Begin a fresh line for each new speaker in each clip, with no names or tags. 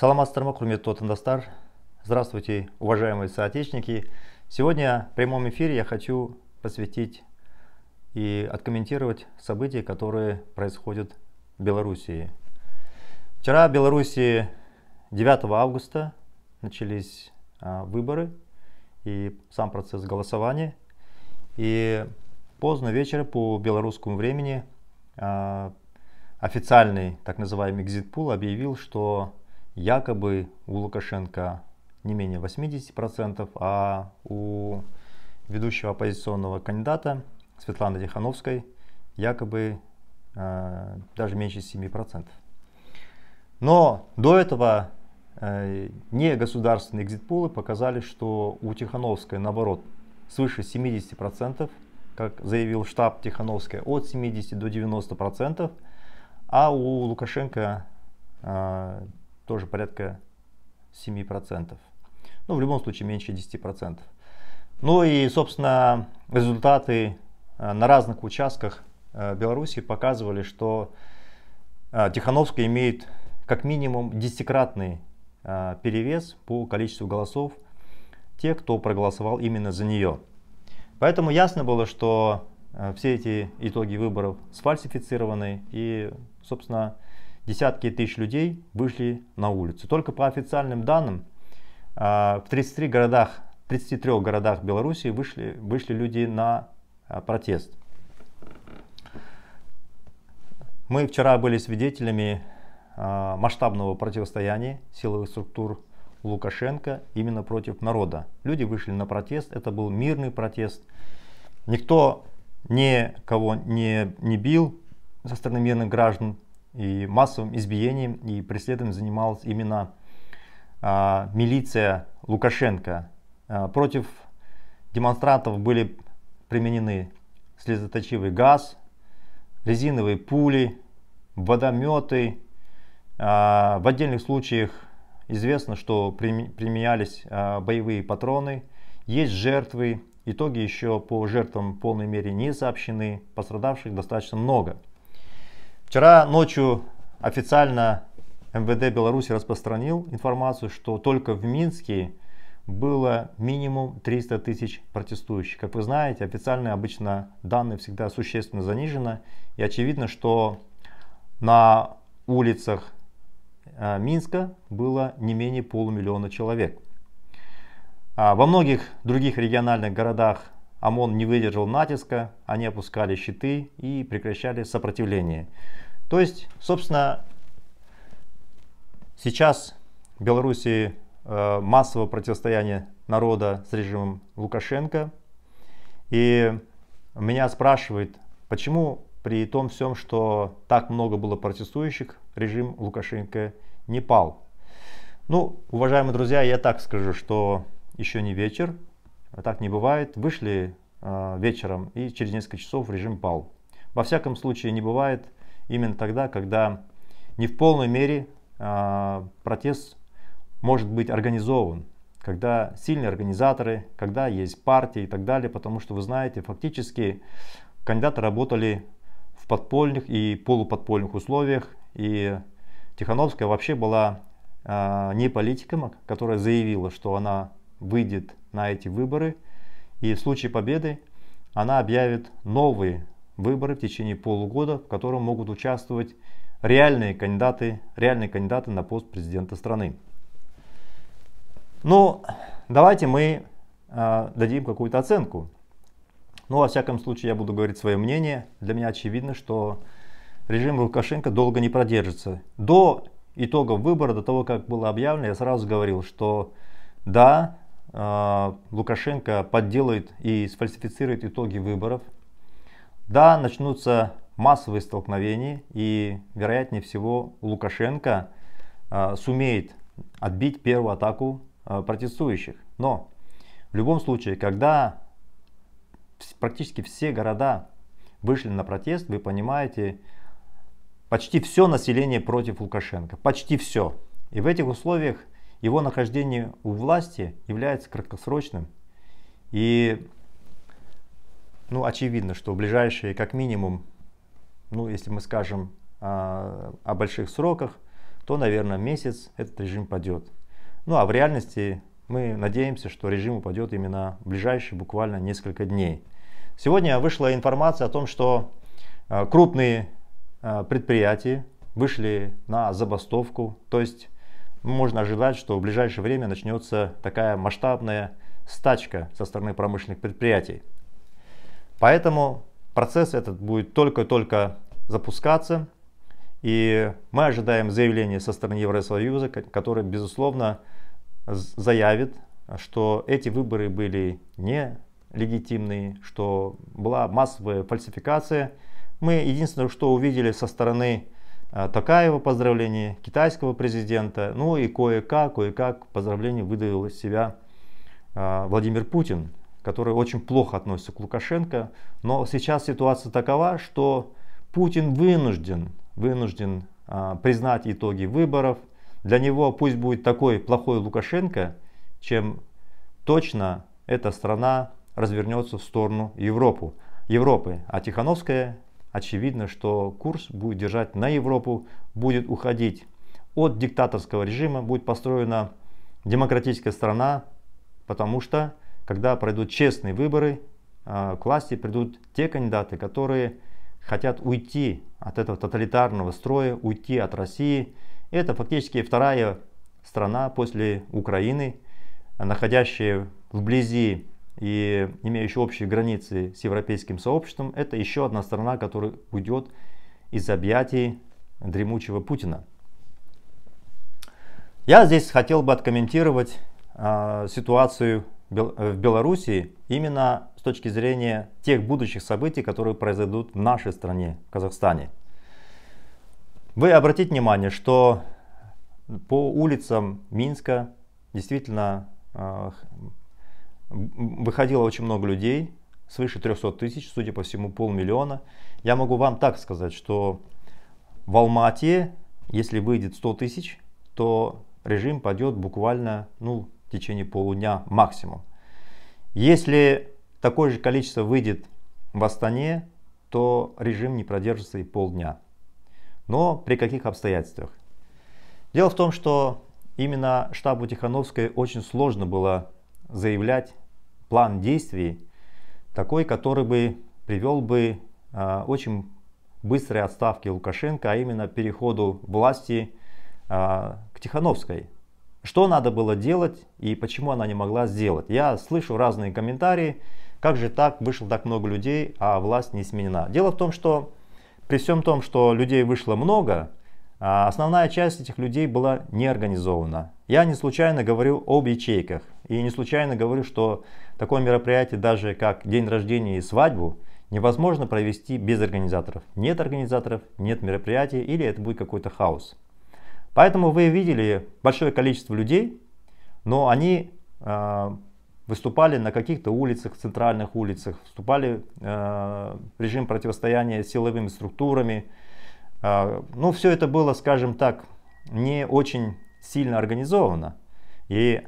саламатсыздар ма құрметті отандастар здравствуйте уважаемые соотечественники сегодня в прямом эфире я хочу посвятить и откомментировать события которые происходят в белоруссии вчера в белоруссии 9 августа начались а, выборы и сам процесс голосования и поздно вечером по белорусскому времени а, официальный так называемый экзит-пул объявил, что якобы у Лукашенко не менее 80%, а у ведущего оппозиционного кандидата Светланы Тихановской якобы э, даже меньше 7%. Но до этого э, не государственные экзитпулы показали, что у Тихановской, наоборот, свыше 70%, как заявил штаб Тихановской, от 70 до 90%, а у Лукашенко э, тоже порядка 7%. Ну, в любом случае, меньше 10%. Ну и, собственно, результаты э, на разных участках э, Беларуси показывали, что э, Тихановская имеет как минимум десятикратный перевес по количеству голосов тех, кто проголосовал именно за нее. Поэтому ясно было, что все эти итоги выборов сфальсифицированы и, собственно, десятки тысяч людей вышли на улицу. Только по официальным данным а, в 33 городах, 33 городах Беларуси вышли, вышли люди на а, протест. Мы вчера были свидетелями а, масштабного противостояния силовых структур Лукашенко именно против народа. Люди вышли на протест, это был мирный протест. Никто никого не, не бил со стороны мирных граждан, и массовым избиением и преследованием занималась именно а, милиция Лукашенко. А, против демонстрантов были применены слезоточивый газ, резиновые пули, водометы. А, в отдельных случаях известно, что применялись а, боевые патроны. Есть жертвы. Итоги еще по жертвам в полной мере не сообщены. Пострадавших достаточно много. Вчера ночью официально МВД Беларуси распространил информацию, что только в Минске было минимум 300 тысяч протестующих. Как вы знаете, официальные обычно данные всегда существенно занижены. И очевидно, что на улицах э, Минска было не менее полумиллиона человек. А во многих других региональных городах ОМОН не выдержал натиска, они опускали щиты и прекращали сопротивление. То есть, собственно, сейчас в Беларуси э, массовое противостояние народа с режимом Лукашенко. И меня спрашивают, почему при том всем, что так много было протестующих, режим Лукашенко не пал. Ну, уважаемые друзья, я так скажу, что еще не вечер, а так не бывает. Вышли а, вечером и через несколько часов режим пал. Во всяком случае не бывает именно тогда, когда не в полной мере а, протест может быть организован, когда сильные организаторы, когда есть партии и так далее, потому что вы знаете, фактически кандидаты работали в подпольных и полуподпольных условиях, и Тихановская вообще была э, не политиком, которая заявила, что она выйдет на эти выборы. И в случае победы она объявит новые выборы в течение полугода, в котором могут участвовать реальные кандидаты, реальные кандидаты на пост президента страны. Ну, давайте мы э, дадим какую-то оценку. Ну, во всяком случае, я буду говорить свое мнение. Для меня очевидно, что режим Лукашенко долго не продержится. До итогов выбора, до того, как было объявлено, я сразу говорил, что да, а, Лукашенко подделает и сфальсифицирует итоги выборов. Да, начнутся массовые столкновения, и вероятнее всего Лукашенко а, сумеет отбить первую атаку а, протестующих. Но в любом случае, когда практически все города вышли на протест, вы понимаете, почти все население против Лукашенко. Почти все. И в этих условиях его нахождение у власти является краткосрочным. И ну, очевидно, что в ближайшие как минимум, ну, если мы скажем а, о больших сроках, то, наверное, месяц этот режим падет. Ну, а в реальности мы надеемся, что режим упадет именно в ближайшие буквально несколько дней. Сегодня вышла информация о том, что а, крупные а, предприятия вышли на забастовку, то есть можно ожидать, что в ближайшее время начнется такая масштабная стачка со стороны промышленных предприятий. Поэтому процесс этот будет только-только запускаться. И мы ожидаем заявления со стороны Евросоюза, который, безусловно, заявит, что эти выборы были нелегитимные, что была массовая фальсификация. Мы единственное, что увидели со стороны Э, Такаева поздравление, китайского президента, ну и кое-как, кое-как поздравление выдавил из себя э, Владимир Путин, который очень плохо относится к Лукашенко. Но сейчас ситуация такова, что Путин вынужден, вынужден э, признать итоги выборов. Для него пусть будет такой плохой Лукашенко, чем точно эта страна развернется в сторону Европу, Европы. А Тихановская очевидно, что курс будет держать на Европу, будет уходить от диктаторского режима, будет построена демократическая страна, потому что когда пройдут честные выборы, а, к власти придут те кандидаты, которые хотят уйти от этого тоталитарного строя, уйти от России. Это фактически вторая страна после Украины, находящая вблизи и имеющие общие границы с европейским сообществом, это еще одна страна, которая уйдет из объятий дремучего Путина. Я здесь хотел бы откомментировать э, ситуацию в Беларуси именно с точки зрения тех будущих событий, которые произойдут в нашей стране, в Казахстане. Вы обратите внимание, что по улицам Минска действительно а, Выходило очень много людей, свыше 300 тысяч, судя по всему полмиллиона. Я могу вам так сказать, что в Алмате, если выйдет 100 тысяч, то режим пойдет буквально ну, в течение полудня максимум. Если такое же количество выйдет в Астане, то режим не продержится и полдня. Но при каких обстоятельствах? Дело в том, что именно штабу Тихановской очень сложно было заявлять план действий, такой, который бы привел бы э, очень быстрой отставке Лукашенко, а именно переходу власти э, к Тихановской. Что надо было делать и почему она не могла сделать? Я слышу разные комментарии, как же так, вышло так много людей, а власть не сменена. Дело в том, что при всем том, что людей вышло много, а, основная часть этих людей была неорганизована. Я не случайно говорю об ячейках. И не случайно говорю, что такое мероприятие, даже как день рождения и свадьбу, невозможно провести без организаторов. Нет организаторов, нет мероприятий или это будет какой-то хаос. Поэтому вы видели большое количество людей, но они э, выступали на каких-то улицах, центральных улицах, вступали э, в режим противостояния силовыми структурами. Э, ну, все это было, скажем так, не очень сильно организовано. И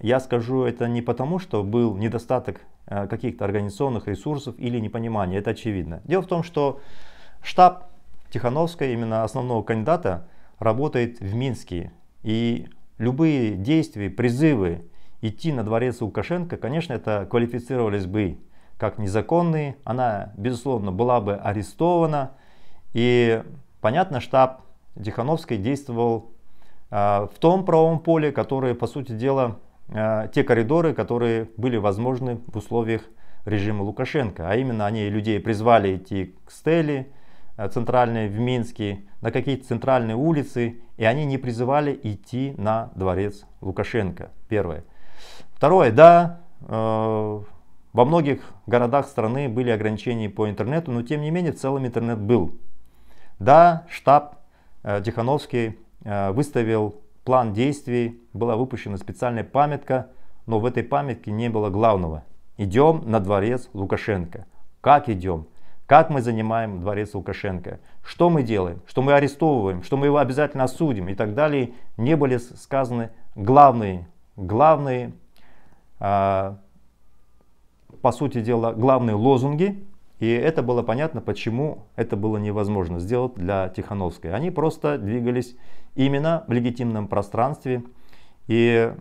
я скажу это не потому, что был недостаток э, каких-то организационных ресурсов или непонимания, это очевидно. Дело в том, что штаб Тихановской, именно основного кандидата, работает в Минске. И любые действия, призывы идти на дворец Лукашенко, конечно, это квалифицировались бы как незаконные. Она, безусловно, была бы арестована. И, понятно, штаб Тихановской действовал а, в том правом поле, которые, по сути дела, а, те коридоры, которые были возможны в условиях режима Лукашенко. А именно они людей призвали идти к стеле а, центральной в Минске, на какие-то центральные улицы, и они не призывали идти на дворец Лукашенко. Первое. Второе, да, э, во многих городах страны были ограничения по интернету, но тем не менее в целом интернет был. Да, штаб э, Тихановский Э, выставил план действий, была выпущена специальная памятка, но в этой памятке не было главного. Идем на дворец Лукашенко. Как идем? Как мы занимаем дворец Лукашенко? Что мы делаем? Что мы арестовываем? Что мы его обязательно осудим? И так далее. Не были сказаны главные, главные, э, по сути дела, главные лозунги, и это было понятно, почему это было невозможно сделать для Тихановской. Они просто двигались именно в легитимном пространстве. И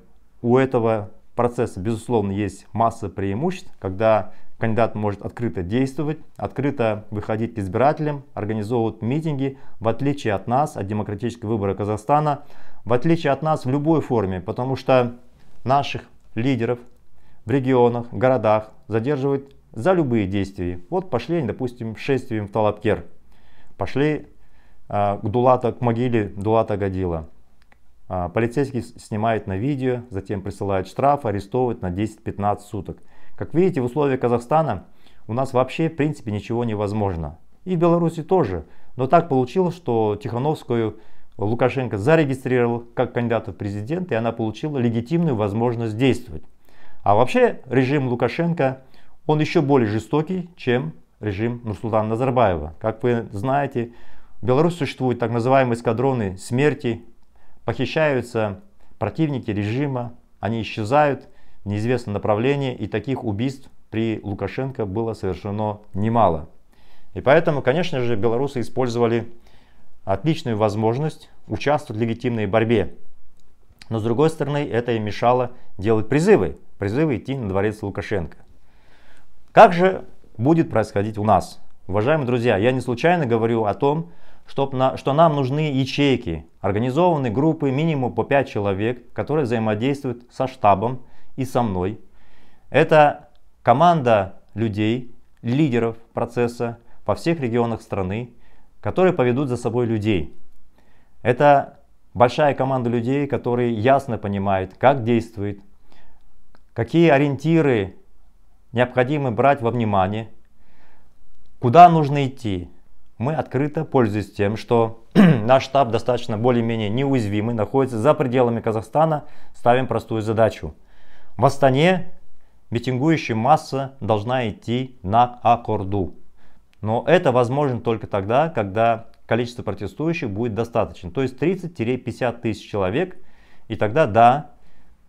у этого процесса, безусловно, есть масса преимуществ, когда кандидат может открыто действовать, открыто выходить к избирателям, организовывать митинги, в отличие от нас, от демократического выбора Казахстана, в отличие от нас в любой форме, потому что наших лидеров в регионах, городах задерживают за любые действия. Вот пошли они, допустим, шествием в Талапкер, пошли а, к Дулата, к могиле Дулата Гадила. А, полицейский снимает на видео, затем присылает штраф, арестовывает на 10-15 суток. Как видите, в условиях Казахстана у нас вообще в принципе ничего невозможно. И в Беларуси тоже. Но так получилось, что Тихановскую Лукашенко зарегистрировал как кандидата в президент, и она получила легитимную возможность действовать. А вообще режим Лукашенко он еще более жестокий, чем режим Нурсултана Назарбаева. Как вы знаете, в Беларуси существуют так называемые эскадроны смерти, похищаются противники режима, они исчезают в неизвестном направлении, и таких убийств при Лукашенко было совершено немало. И поэтому, конечно же, белорусы использовали отличную возможность участвовать в легитимной борьбе. Но с другой стороны, это и мешало делать призывы, призывы идти на дворец Лукашенко. Как же будет происходить у нас? Уважаемые друзья, я не случайно говорю о том, что, что нам нужны ячейки, организованные группы минимум по 5 человек, которые взаимодействуют со штабом и со мной. Это команда людей, лидеров процесса по всех регионах страны, которые поведут за собой людей. Это большая команда людей, которые ясно понимают, как действует, какие ориентиры необходимо брать во внимание, куда нужно идти. Мы открыто, пользуемся тем, что наш штаб достаточно более-менее неуязвимый, находится за пределами Казахстана, ставим простую задачу. В Астане митингующая масса должна идти на Аккорду. Но это возможно только тогда, когда количество протестующих будет достаточно. То есть 30-50 тысяч человек. И тогда да,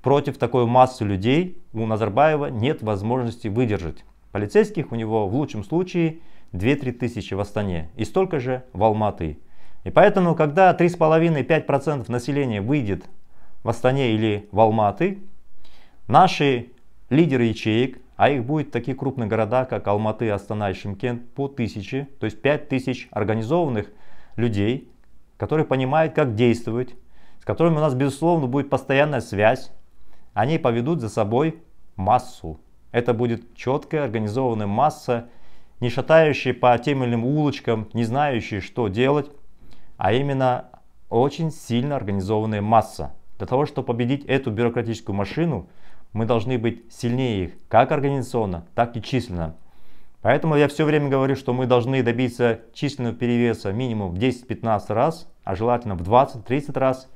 Против такой массы людей у Назарбаева нет возможности выдержать. Полицейских у него в лучшем случае 2-3 тысячи в Астане и столько же в Алматы. И поэтому, когда 3,5-5% населения выйдет в Астане или в Алматы, наши лидеры ячеек, а их будет такие крупные города, как Алматы, Астана и Шимкент, по тысяче, то есть 5 тысяч организованных людей, которые понимают, как действовать, с которыми у нас, безусловно, будет постоянная связь, они поведут за собой массу. Это будет четкая, организованная масса, не шатающая по тем или иным улочкам, не знающая, что делать, а именно очень сильно организованная масса. Для того, чтобы победить эту бюрократическую машину, мы должны быть сильнее их, как организационно, так и численно. Поэтому я все время говорю, что мы должны добиться численного перевеса минимум в 10-15 раз, а желательно в 20-30 раз.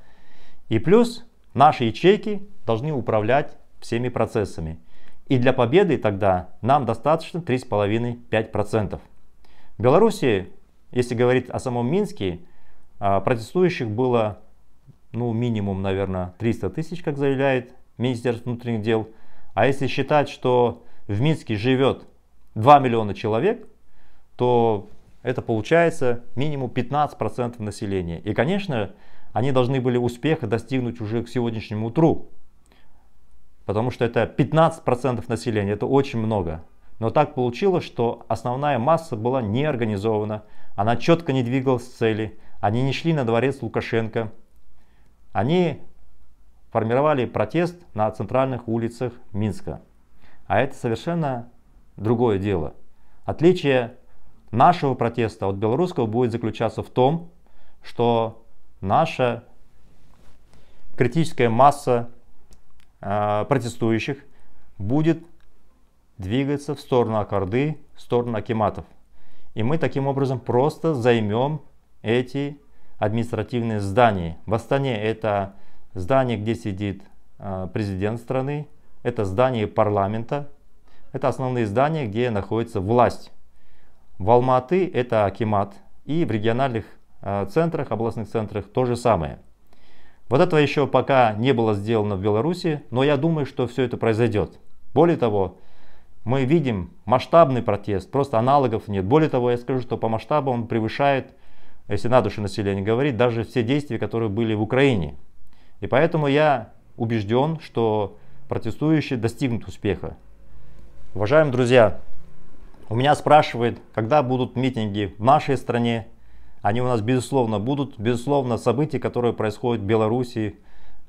И плюс Наши ячейки должны управлять всеми процессами. И для победы тогда нам достаточно 3,5-5%. В Беларуси, если говорить о самом Минске, а, протестующих было ну, минимум, наверное, 300 тысяч, как заявляет Министерство внутренних дел. А если считать, что в Минске живет 2 миллиона человек, то это получается минимум 15% населения. И, конечно, они должны были успеха достигнуть уже к сегодняшнему утру. Потому что это 15% населения, это очень много. Но так получилось, что основная масса была не организована, она четко не двигалась с цели, они не шли на дворец Лукашенко, они формировали протест на центральных улицах Минска. А это совершенно другое дело. Отличие нашего протеста от белорусского будет заключаться в том, что наша критическая масса э, протестующих будет двигаться в сторону Акарды, в сторону Акиматов. И мы таким образом просто займем эти административные здания. В Астане это здание, где сидит э, президент страны, это здание парламента, это основные здания, где находится власть. В Алматы это Акимат, и в региональных Э, центрах, областных центрах то же самое. Вот этого еще пока не было сделано в Беларуси, но я думаю, что все это произойдет. Более того, мы видим масштабный протест, просто аналогов нет. Более того, я скажу, что по масштабу он превышает, если на душу населения говорить, даже все действия, которые были в Украине. И поэтому я убежден, что протестующие достигнут успеха. Уважаемые друзья, у меня спрашивают, когда будут митинги в нашей стране они у нас, безусловно, будут. Безусловно, события, которые происходят в Беларуси,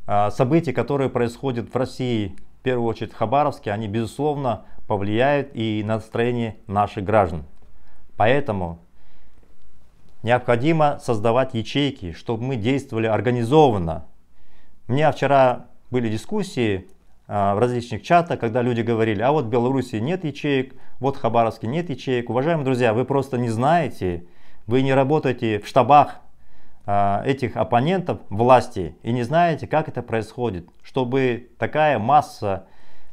а, события, которые происходят в России, в первую очередь в Хабаровске, они, безусловно, повлияют и на настроение наших граждан. Поэтому необходимо создавать ячейки, чтобы мы действовали организованно. У меня вчера были дискуссии а, в различных чатах, когда люди говорили, а вот в Беларуси нет ячеек, вот в Хабаровске нет ячеек. Уважаемые друзья, вы просто не знаете, вы не работаете в штабах а, этих оппонентов власти и не знаете, как это происходит. Чтобы такая масса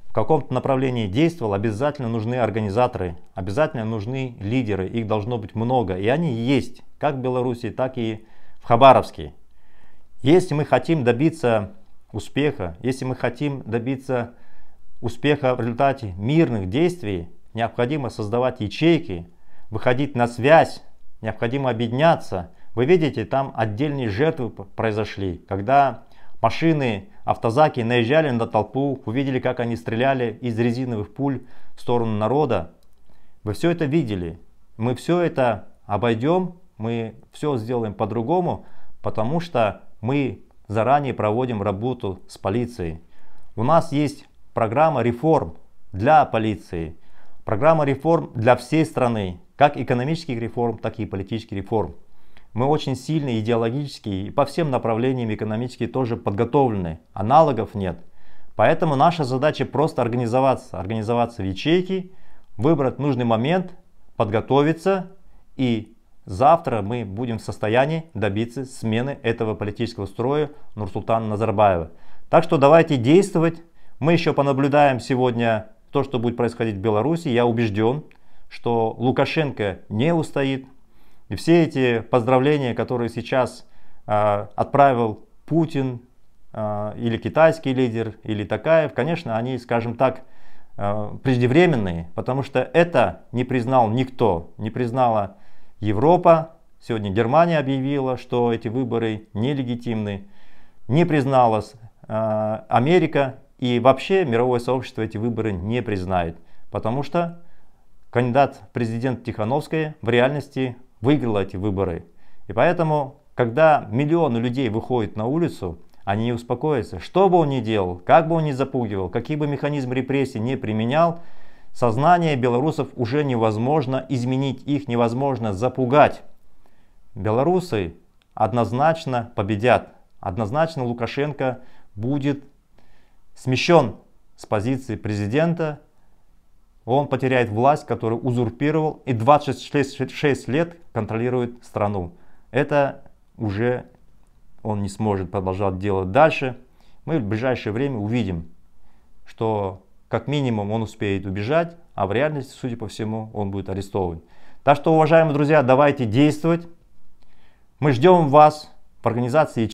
в каком-то направлении действовала, обязательно нужны организаторы, обязательно нужны лидеры, их должно быть много. И они есть, как в Беларуси, так и в Хабаровске. Если мы хотим добиться успеха, если мы хотим добиться успеха в результате мирных действий, необходимо создавать ячейки, выходить на связь необходимо объединяться. Вы видите, там отдельные жертвы произошли. Когда машины, автозаки наезжали на толпу, увидели, как они стреляли из резиновых пуль в сторону народа. Вы все это видели. Мы все это обойдем, мы все сделаем по-другому, потому что мы заранее проводим работу с полицией. У нас есть программа реформ для полиции, программа реформ для всей страны как экономических реформ, так и политических реформ. Мы очень сильно идеологически и по всем направлениям экономически тоже подготовлены, аналогов нет. Поэтому наша задача просто организоваться, организоваться в ячейки, выбрать нужный момент, подготовиться и завтра мы будем в состоянии добиться смены этого политического строя Нурсултана Назарбаева. Так что давайте действовать. Мы еще понаблюдаем сегодня то, что будет происходить в Беларуси. Я убежден, что Лукашенко не устоит. И все эти поздравления, которые сейчас э, отправил Путин э, или китайский лидер, или Такаев, конечно, они, скажем так, э, преждевременные, потому что это не признал никто, не признала Европа, сегодня Германия объявила, что эти выборы нелегитимны, не призналась э, Америка и вообще мировое сообщество эти выборы не признает, потому что кандидат президент Тихановская в реальности выиграла эти выборы. И поэтому, когда миллионы людей выходят на улицу, они не успокоятся. Что бы он ни делал, как бы он ни запугивал, какие бы механизмы репрессий не применял, сознание белорусов уже невозможно изменить, их невозможно запугать. Белорусы однозначно победят. Однозначно Лукашенко будет смещен с позиции президента он потеряет власть, которую узурпировал, и 26 лет контролирует страну. Это уже он не сможет продолжать делать дальше. Мы в ближайшее время увидим, что как минимум он успеет убежать, а в реальности, судя по всему, он будет арестован. Так что, уважаемые друзья, давайте действовать. Мы ждем вас в организации